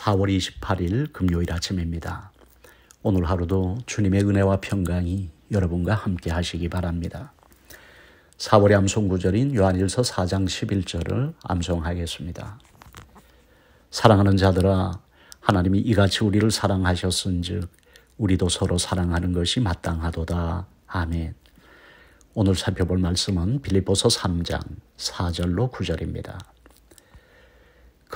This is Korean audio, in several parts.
4월 28일 금요일 아침입니다. 오늘 하루도 주님의 은혜와 평강이 여러분과 함께 하시기 바랍니다. 4월의 암송구절인 요한일서 4장 11절을 암송하겠습니다. 사랑하는 자들아 하나님이 이같이 우리를 사랑하셨은즉 우리도 서로 사랑하는 것이 마땅하도다. 아멘. 오늘 살펴볼 말씀은 빌립보서 3장 4절로 9절입니다.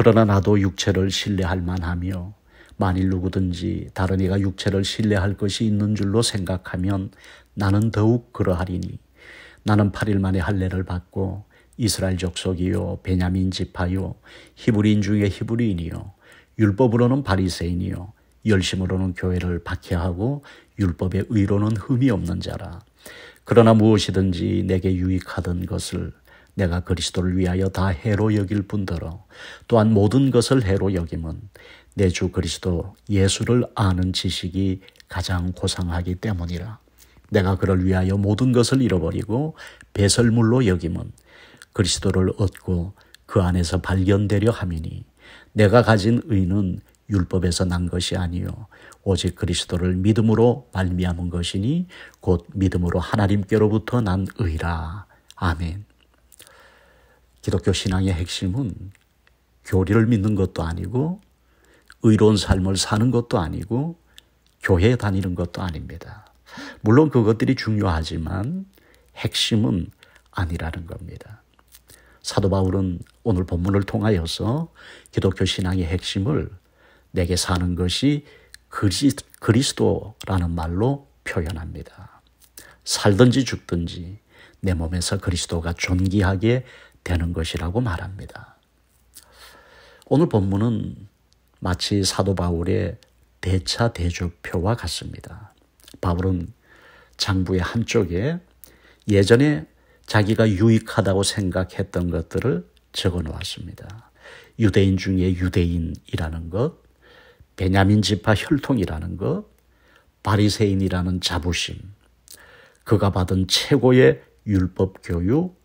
그러나 나도 육체를 신뢰할 만하며 만일 누구든지 다른 이가 육체를 신뢰할 것이 있는 줄로 생각하면 나는 더욱 그러하리니 나는 8일 만에 할례를 받고 이스라엘 족속이요 베냐민 지파요 히브리인 중에 히브리인이요 율법으로는 바리새인이요 열심으로는 교회를 박해하고 율법의 의로는 흠이 없는 자라 그러나 무엇이든지 내게 유익하던 것을 내가 그리스도를 위하여 다 해로 여길 뿐더러 또한 모든 것을 해로 여김은 내 주 그리스도 예수를 아는 지식이 가장 고상하기 때문이라. 내가 그를 위하여 모든 것을 잃어버리고 배설물로 여김은 그리스도를 얻고 그 안에서 발견되려 함이니 내가 가진 의는 율법에서 난 것이 아니요 오직 그리스도를 믿음으로 말미암은 것이니 곧 믿음으로 하나님께로부터 난 의라 아멘. 기독교 신앙의 핵심은 교리를 믿는 것도 아니고 의로운 삶을 사는 것도 아니고 교회에 다니는 것도 아닙니다. 물론 그것들이 중요하지만 핵심은 아니라는 겁니다. 사도 바울은 오늘 본문을 통하여서 기독교 신앙의 핵심을 내게 사는 것이 그리스도라는 말로 표현합니다. 살든지 죽든지 내 몸에서 그리스도가 존귀하게 되는 것이라고 말합니다. 오늘 본문은 마치 사도 바울의 대차 대조표와 같습니다. 바울은 장부의 한쪽에 예전에 자기가 유익하다고 생각했던 것들을 적어 놓았습니다. 유대인 중에 유대인이라는 것, 베냐민 지파 혈통이라는 것, 바리새인이라는 자부심, 그가 받은 최고의 율법 교육,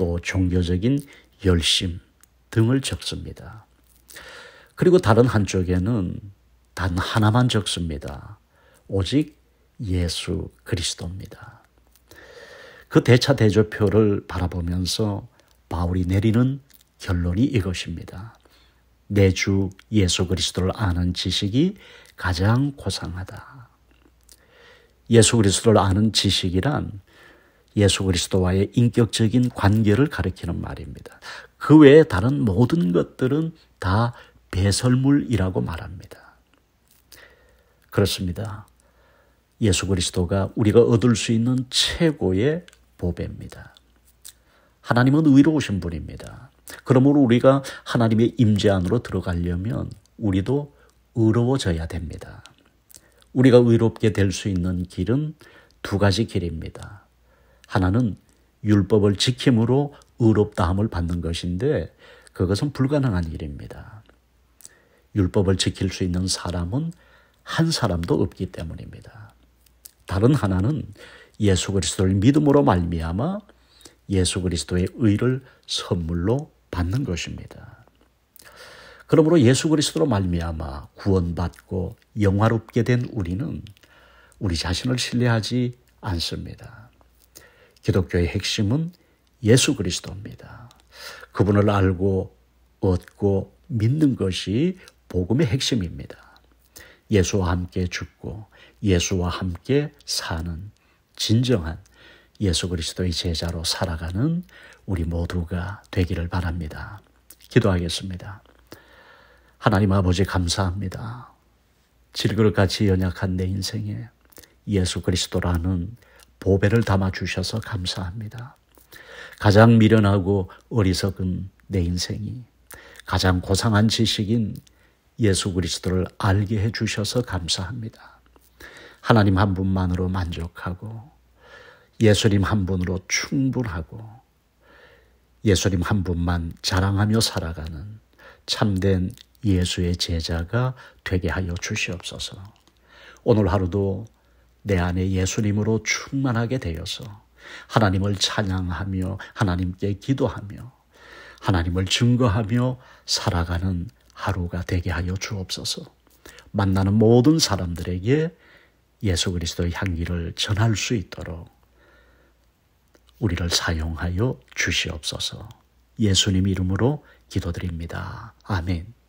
또 종교적인 열심 등을 적습니다. 그리고 다른 한쪽에는 단 하나만 적습니다. 오직 예수 그리스도입니다. 그 대차 대조표를 바라보면서 바울이 내리는 결론이 이것입니다. 내 주 예수 그리스도를 아는 지식이 가장 고상하다. 예수 그리스도를 아는 지식이란 예수 그리스도와의 인격적인 관계를 가리키는 말입니다. 그 외에 다른 모든 것들은 다 배설물이라고 말합니다. 그렇습니다. 예수 그리스도가 우리가 얻을 수 있는 최고의 보배입니다. 하나님은 의로우신 분입니다. 그러므로 우리가 하나님의 임재 안으로 들어가려면 우리도 의로워져야 됩니다. 우리가 의롭게 될 수 있는 길은 두 가지 길입니다. 하나는 율법을 지킴으로 의롭다함을 받는 것인데 그것은 불가능한 일입니다. 율법을 지킬 수 있는 사람은 한 사람도 없기 때문입니다. 다른 하나는 예수 그리스도를 믿음으로 말미암아 예수 그리스도의 의를 선물로 받는 것입니다. 그러므로 예수 그리스도로 말미암아 구원받고 영화롭게 된 우리는 우리 자신을 신뢰하지 않습니다. 기독교의 핵심은 예수 그리스도입니다. 그분을 알고 얻고 믿는 것이 복음의 핵심입니다. 예수와 함께 죽고 예수와 함께 사는 진정한 예수 그리스도의 제자로 살아가는 우리 모두가 되기를 바랍니다. 기도하겠습니다. 하나님 아버지 감사합니다. 질그릇같이 연약한 내 인생에 예수 그리스도라는 보배를 담아 주셔서 감사합니다. 가장 미련하고 어리석은 내 인생이 가장 고상한 지식인 예수 그리스도를 알게 해 주셔서 감사합니다. 하나님 한 분만으로 만족하고 예수님 한 분으로 충분하고 예수님 한 분만 자랑하며 살아가는 참된 예수의 제자가 되게 하여 주시옵소서. 오늘 하루도 내 안에 예수님으로 충만하게 되어서 하나님을 찬양하며 하나님께 기도하며 하나님을 증거하며 살아가는 하루가 되게 하여 주옵소서. 만나는 모든 사람들에게 예수 그리스도의 향기를 전할 수 있도록 우리를 사용하여 주시옵소서. 예수님 이름으로 기도드립니다. 아멘.